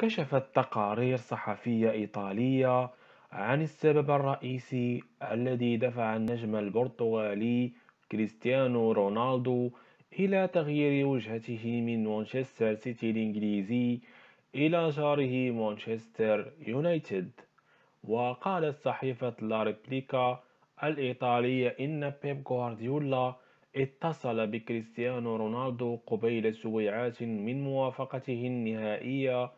كشفت تقارير صحفية إيطالية عن السبب الرئيسي الذي دفع النجم البرتغالي كريستيانو رونالدو إلى تغيير وجهته من مانشستر سيتي الإنجليزي إلى جاره مانشستر يونايتد وقالت صحيفة لا ريبليكا الإيطالية إن بيب غوارديولا اتصل بكريستيانو رونالدو قبيل سويعات من موافقته النهائية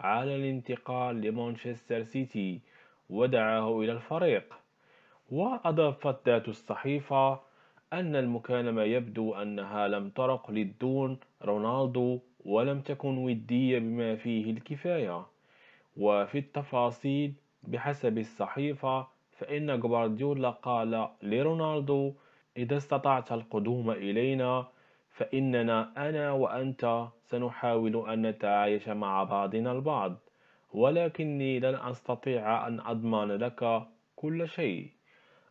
على الانتقال لمانشستر سيتي ودعاه إلى الفريق وأضافت ذات الصحيفة أن المكالمة يبدو أنها لم ترق للدون رونالدو ولم تكن ودية بما فيه الكفاية وفي التفاصيل بحسب الصحيفة فإن جوارديولا قال لرونالدو إذا استطعت القدوم إلينا فإننا أنا وأنت سنحاول أن نتعايش مع بعضنا البعض ولكني لن أستطيع أن أضمن لك كل شيء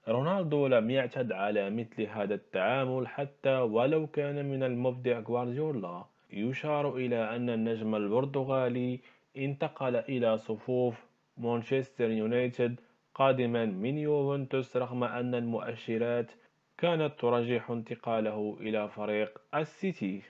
رونالدو لم يعتد على مثل هذا التعامل حتى ولو كان من المبدع غوارديولا يشار إلى أن النجم البرتغالي انتقل إلى صفوف مانشستر يونايتد قادما من يوفنتوس رغم أن المؤشرات كانت ترجح انتقاله إلى فريق السيتي